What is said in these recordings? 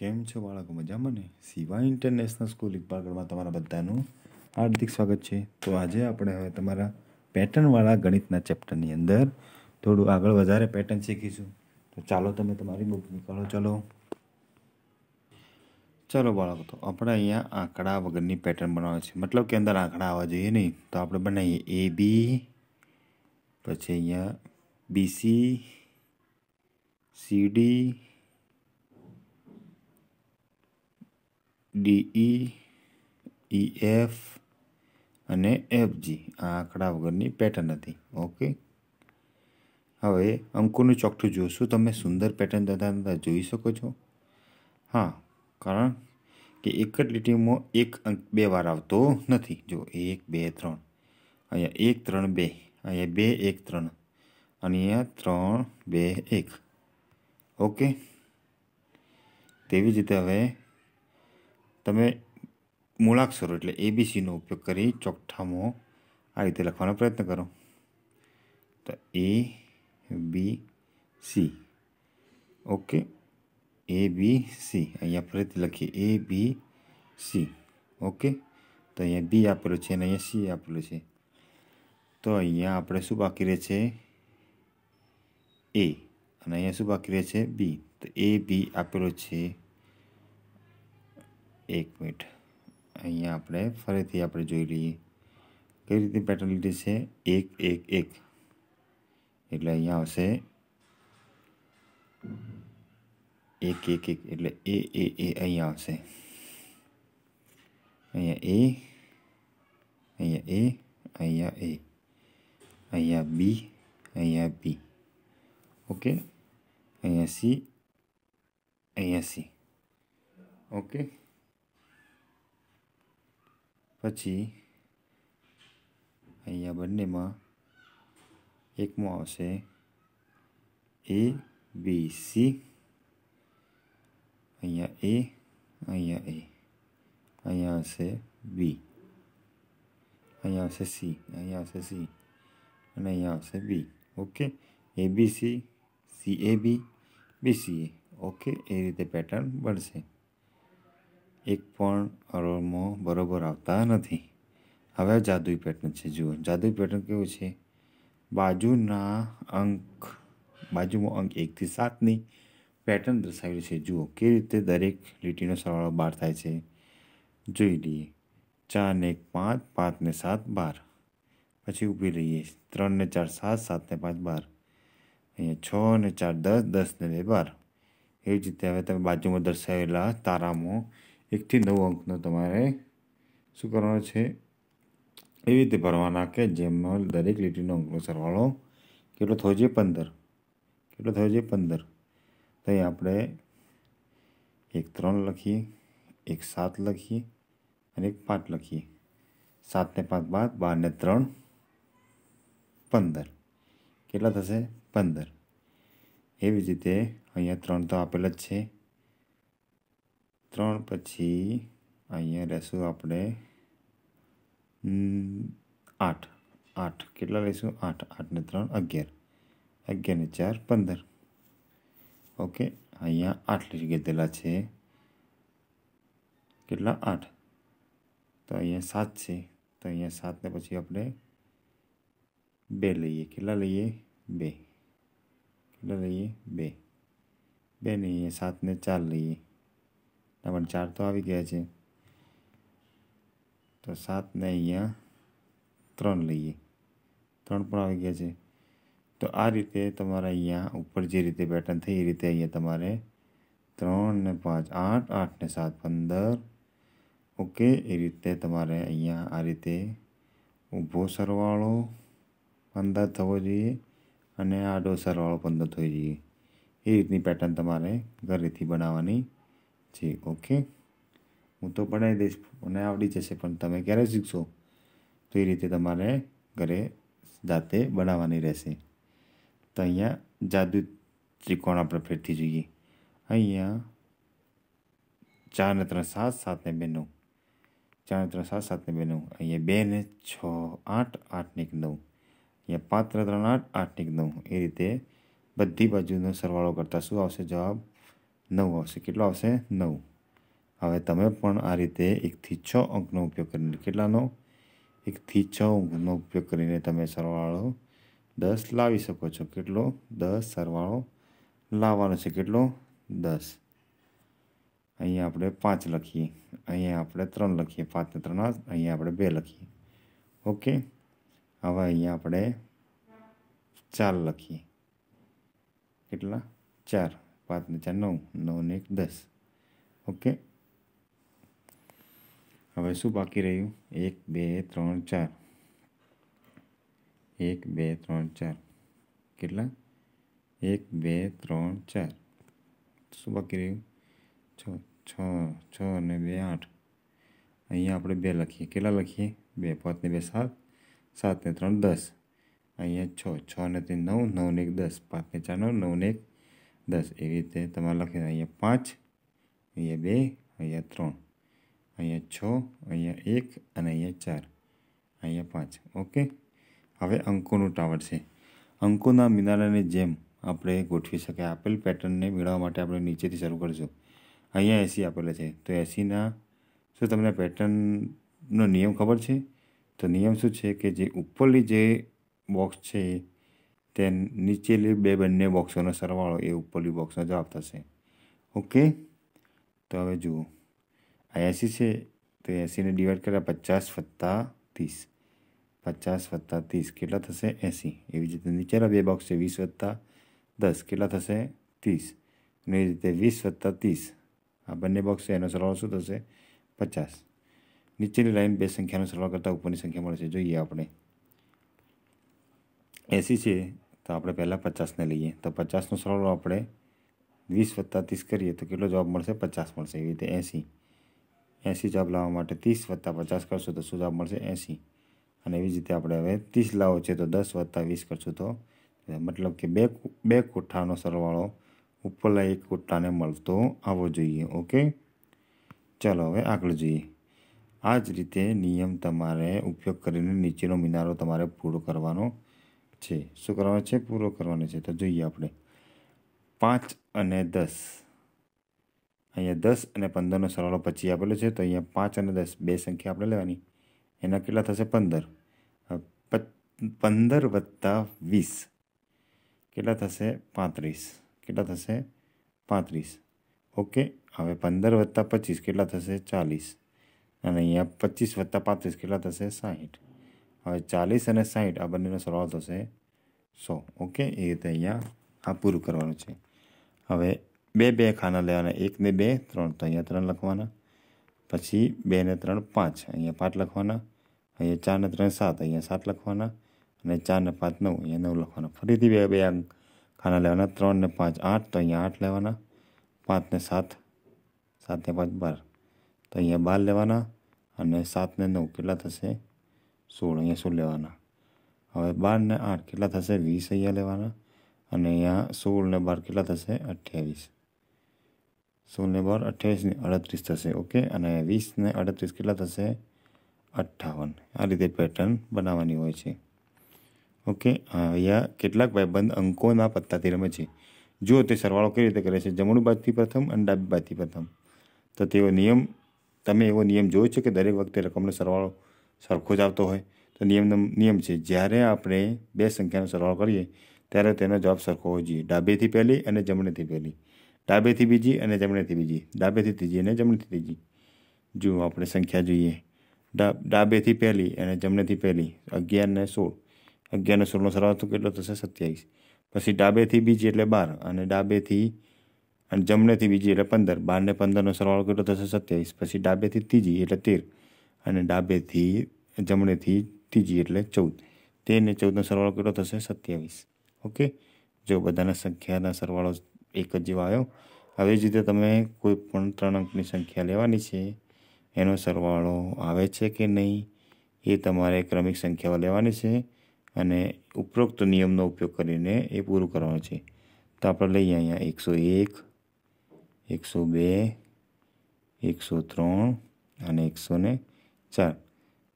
કેમ છો બાળકો મજામાં ને શિવા ઇન્ટરનેશનલ સ્કૂલ ઇકબાલગઢમાં તમારા બધાનું હાર્દિક સ્વાગત છે તો આજે આપણે હવે તમારા પેટર્નવાળા ગણિતના ચેપ્ટરની અંદર થોડું આગળ વધારે પેટર્ન શીખીશું તો ચાલો તમે તમારી બુક નીકાળો ચાલો ચાલો બાળકો તો આપણે અહીંયા આંકડા વગરની પેટર્ન બનાવે છે મતલબ કે અંદર આંકડા આવવા જોઈએ નહીં તો આપણે બનાવીએ એ બી પછી અહીંયા B C C D D E E F e, e, અને એફજી આ આંકડા વગરની પેટર્ન હતી ઓકે હવે અંકોનું ચોકઠું જોશું તમે સુંદર પેટર્ન તથા તથા જોઈ શકો છો હા કારણ કે એક જ લીટીમાં એક અંક બે વાર આવતો નથી જો એક બે ત્રણ અહીંયા એક ત્રણ બે અહીંયા બે એક ત્રણ અને અહીંયા ત્રણ બે એક ઓકે તેવી જ રીતે હવે તમે મૂળાક્ષરો એટલે એબીસીનો ઉપયોગ કરી ચોકઠામાં આ રીતે લખવાનો પ્રયત્ન કરો તો A B C okay A B C અહીંયા ફરીથી લખીએ એ બી સી ઓકે તો અહીંયા બી આપેલું છે અને અહીંયા સી આપેલું છે તો અહીંયા આપણે શું બાકી રહે છે એ અને અહીંયા શું બાકી રહે છે બી તો એ બી આપેલો છે 1 मिनट यहां आपने फिर से आप देख रही है कई रीति पैटर्नली दिस है 1 1 1 એટલે અહીં આવશે a a a એટલે a a a અહીં આવશે અહીંયા a અહીંયા a અહીંયા a અહીંયા b અહીંયા b ओके અહીંયા c અહીંયા c ओके પછી અહીંયા બંનેમાં એકમાં આવશે એ બી સી અહીંયા એ અહીંયા એ અહીંયા હશે બી અહીંયા આવશે સી અહીંયા આવશે સી અને અહીંયા આવશે B okay A B C C A B B C A okay એ રીતે પેટર્ન બનશે એક પણ અરોળમાં બરોબર આવતા નથી હવે જાદુઈ પેટર્ન છે જુઓ જાદુઈ પેટર્ન કેવું છે બાજુના અંક બાજુમાં અંક એકથી સાતની પેટર્ન દર્શાવેલી છે જુઓ કેવી રીતે દરેક લીટીનો સરવાળો બાર થાય છે જોઈ લઈએ ચાર ને એક પાંચ પાંચ ને સાત બાર પછી ઊભી રહીએ ત્રણ ને ચાર સાત સાત ને પાંચ બાર અહીંયા છ ને ચાર દસ દસ ને બે બાર એવી જ રીતે હવે તમે બાજુમાં દર્શાવેલા તારામાં એકથી નવ અંકનો તમારે શું કરવાનો છે એવી રીતે ભરવાના કે જેમાં દરેક લીટીનો અંકનો સરવાળો કેટલો થયો છે પંદર કેટલો થયો છે પંદર તો અહીં આપણે એક ત્રણ લખીએ એક સાત લખીએ અને એક પાંચ લખીએ સાતને પાંચ બાદ બારને ત્રણ પંદર કેટલા થશે પંદર એવી જ રીતે અહીંયા ત્રણ તો આપેલ જ છે ત્રણ પછી અહીંયા રહેશું આપણે આઠ આઠ કેટલા લઈશું આઠ આઠને ત્રણ અગિયાર અગિયારને ચાર પંદર ઓકે અહીંયા આઠ લઈ ગયેલા છે કેટલા આઠ તો અહીંયા સાત છે તો અહીંયા સાતને પછી આપણે બે લઈએ કેટલા લઈએ બે કેટલા લઈએ બે બે નહીં અહીંયા સાતને ચાર લઈએ પણ ચાર તો આવી ગયા છે તો સાતને અહીંયા ત્રણ લઈએ ત્રણ પણ આવી ગયા છે તો આ રીતે તમારે અહીંયા ઉપર જે રીતે પેટર્ન થઈ એ રીતે અહીંયા તમારે ત્રણ ને પાંચ આઠ આઠ ને સાત પંદર ઓકે એ રીતે તમારે અહીંયા આ રીતે ઊભો સરવાળો પંદર થવો જોઈએ અને આડો સરવાળો પંદર થવો જોઈએ એ રીતની પેટર્ન તમારે ઘરેથી બનાવવાની જી ઓકે હું તો પડાવી દઈશ મને આવડી જશે પણ તમે ક્યારે શીખશો તો એ રીતે તમારે ઘરે જાતે બનાવવાની રહેશે તો અહીંયા જાદુ ત્રિકોણ આપણે ફેરથી જોઈએ અહીંયા ચાર ને ત્રણ સાત સાત ને બે નવ ચાર ને ત્રણ સાત સાત ને બે નવ અહીંયા બે ને છ આઠ આઠ ને એક નવ અહીંયા પાંચ ત્રણ ત્રણ આઠ આઠ ને એક નવ એ રીતે બધી બાજુનો સરવાળો કરતાં શું આવશે જવાબ નવ આવશે કેટલો આવશે નવ હવે તમે પણ આ રીતે એકથી છ અંકનો ઉપયોગ કરીને કેટલાનો એકથી છ અંકનો ઉપયોગ કરીને તમે સરવાળો દસ લાવી શકો છો કેટલો દસ સરવાળો લાવવાનો છે કેટલો દસ અહીંયા આપણે પાંચ લખીએ અહીંયા આપણે ત્રણ લખીએ પાંચને ત્રણ અહીંયા આપણે બે લખીએ ઓકે હવે અહીંયા આપણે ચાર લખીએ કેટલા ચાર પાંચ ને ચાર નવ નવ ને એક દસ ઓકે હવે શું બાકી રહ્યું એક બે ત્રણ ચાર એક બે ત્રણ ચાર કેટલા એક બે ત્રણ ચાર શું બાકી રહ્યું છ છ છ અને બે આઠ અહીંયા આપણે બે લખીએ કેટલા લખીએ બે પાંચને બે સાત સાતને ત્રણ દસ અહીંયા છ છ ને ત્રણ નવ નવને એક દસ પાંચને ચાર નવ નવને એક દસ એવી રીતે તમારે લખી અહીંયા પાંચ અહીંયા બે અહીંયા ત્રણ અહીંયા છ અહીંયા એક અને અહીંયા ચાર અહીંયા પાંચ ઓકે હવે અંકોનું ટાવર છે અંકોના મિનારાની જેમ આપણે ગોઠવી શકાય આપેલ પેટર્નને મેળવવા માટે આપણે નીચેથી શરૂ કરીશું અહીંયા એસી આપેલા છે તો એસીના શું તમને પેટર્નનો નિયમ ખબર છે તો નિયમ શું છે કે જે ઉપરની જે બોક્સ છે તે નીચેલી બે બંને બોક્સોનો સરવાળો એ ઉપરલી બોક્સનો જવાબ થશે ઓકે તો હવે જુઓ આ એંસી છે તો એસીને ડિવાઈડ કર્યા પચાસ વત્તા ત્રીસ પચાસ વત્તા ત્રીસ કેટલા થશે એંસી એવી રીતે નીચેના બે બોક્સ છે વીસ વત્તા દસ કેટલા થશે ત્રીસ અને એવી રીતે વીસ વત્તા ત્રીસ આ બંને બોક્સ છે એનો સરવાળો શું થશે પચાસ નીચેની લાઈન બે સંખ્યાનો સરવાળો કરતાં ઉપરની સંખ્યા મળે છે જોઈએ આપણે એંસી છે તો આપણે પહેલાં પચાસને લઈએ તો પચાસનો સરવાળો આપણે વીસ વત્તા ત્રીસ કરીએ તો કેટલો જવાબ મળશે પચાસ મળશે એવી રીતે એંસી એંસી જવાબ લાવવા માટે ત્રીસ વત્તા પચાસ કરશો તો શું જવાબ મળશે એંસી અને એવી જ રીતે આપણે હવે ત્રીસ લાવો છે તો દસ વત્તા વીસ કરશું તો મતલબ કે બે બે કોઠાનો સરવાળો ઉપરલા એક કોઠાને મળતો આવવો જોઈએ ઓકે ચાલો હવે આગળ જોઈએ આ જ રીતે નિયમ તમારે ઉપયોગ કરીને નીચેનો મિનારો તમારે પૂરો કરવાનો છે શું કરવાનો છે પૂરો કરવાનો છે તો જોઈએ આપણે પાંચ અને દસ અહીંયા દસ અને પંદરનો સરવાળો પછી આપેલો છે તો અહીંયા પાંચ અને દસ બે સંખ્યા આપણે લેવાની એના કેટલા થશે પંદર પંદર વત્તા વીસ કેટલા થશે પાંત્રીસ કેટલા થશે પાંત્રીસ ઓકે હવે પંદર વત્તા પચીસ કેટલા થશે ચાલીસ અને અહીંયા પચીસ વત્તા પાંત્રીસ કેટલા થશે સાહીઠ હવે ચાલીસ અને સાઠ આ બંનેનો સરવાળો થશે સો ઓકે એ રીતે અહીંયા આ પૂરું કરવાનું છે હવે બે બે ખાના લેવાના એક ને બે ત્રણ તો અહીંયા ત્રણ લખવાના પછી બે ને ત્રણ પાંચ અહીંયા પાંચ લખવાના અહીંયા ચાર ને ત્રણ સાત અહીંયા સાત લખવાના અને ચાર ને પાંચ નવ અહીંયા નવ લખવાના ફરીથી બે બે ખાના લેવાના ત્રણ ને પાંચ આઠ તો અહીંયા આઠ લેવાના પાંચ ને સાત સાત ને પાંચ બાર તો અહીંયા બાર લેવાના અને સાત ને નવ કેટલા થશે સોળ અહીંયા સોળ લેવાના હવે બાર ને આઠ કેટલા થશે વીસ અહીંયા લેવાના અને અહીંયા સોળ ને બાર કેટલા થશે અઠ્યાવીસ સોળ ને બાર અઠ્યાવીસ ને અડત્રીસ થશે ઓકે અને વીસ ને અડત્રીસ કેટલા થશે અઠ્ઠાવન આ રીતે પેટર્ન બનાવવાની હોય છે ઓકે અહીંયા કેટલાક ભાઈબંધ અંકોના પત્તાથી રમે છે જો તે સરવાળો કઈ રીતે કરે છે જમણું બાજથી પ્રથમ અને ડાબી બાજથી પ્રથમ તો તેવો નિયમ તમે એવો નિયમ જોયો છે કે દરેક વખતે રકમનો સરવાળો સરખો જ આવતો હોય તો નિયમ નિયમ છે જ્યારે આપણે બે સંખ્યાનો સરવાળો કરીએ ત્યારે તેનો જવાબ સરખો હોવો જોઈએ ડાબેથી પહેલી અને જમણેથી પહેલી ડાબેથી બીજી અને જમણેથી બીજી ડાબેથી ત્રીજી અને જમણેથી ત્રીજી જુઓ આપણે સંખ્યા જોઈએ ડા ડાબેથી પહેલી અને જમણેથી પહેલી અગિયાર ને સોળ અગિયાર ને સોળનો સરવાળો કેટલો થશે સત્યાવીસ પછી ડાબેથી બીજી એટલે બાર અને ડાબેથી અને જમણેથી બીજી એટલે પંદર બારને પંદરનો સરવાળો કેટલો થશે સત્યાવીસ પછી ડાબેથી ત્રીજી એટલે તેર અને ડાબેથી જમણેથી ત્રીજી એટલે ચૌદ તેરને ચૌદનો સરવાળો કેટલો થશે સત્યાવીસ ઓકે જો બધાના સંખ્યાના સરવાળો એક જ જેવો આવ્યો આવી જ રીતે તમે કોઈ પણ ત્રણ અંકની સંખ્યા લેવાની છે એનો સરવાળો આવે છે કે નહીં એ તમારે ક્રમિક સંખ્યાઓ લેવાની છે અને ઉપરોક્ત નિયમનો ઉપયોગ કરીને એ પૂરું કરવાનું છે તો આપણે લઈએ અહીંયા એકસો એક એકસો બે એકસો ત્રણ અને એકસો ને ચાર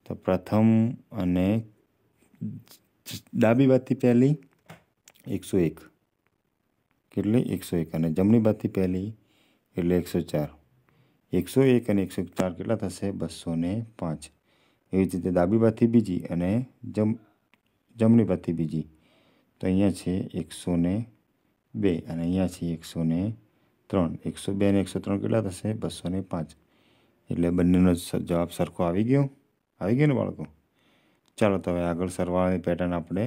તો પ્રથમ અને ડાબી બાજુથી પહેલી એકસો એક કેટલી એકસો એક અને જમણી બાજુથી પહેલી એટલે એકસો ચાર એકસો એક અને એકસો ચાર કેટલા થશે બસો ને પાંચ એવી જ રીતે ડાબી બાજુથી બીજી અને જમ જમણી બાજુથી બીજી તો અહીંયા છે એકસો ને બે અને અહીંયા છે એકસો ને ત્રણ એકસો બે અને એકસો ત્રણ કેટલા થશે બસો ને પાંચ એટલે બંનેનો જવાબ સરખો આવી ગયો આવી ગયો ને બાળકો ચાલો તો હવે આગળ સરવાળાની પેટર્ન આપણે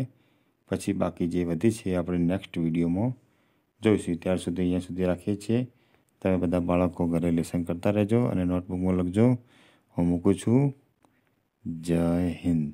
પછી બાકી જે વધી છે એ આપણે નેક્સ્ટ વિડીયોમાં જોઈશું ત્યાર સુધી અહીંયા સુધી રાખીએ છીએ તમે બધા બાળકો ઘરે લેસન કરતા રહેજો અને નોટબુકમાં લખજો હું મૂકું છું જય હિન્દ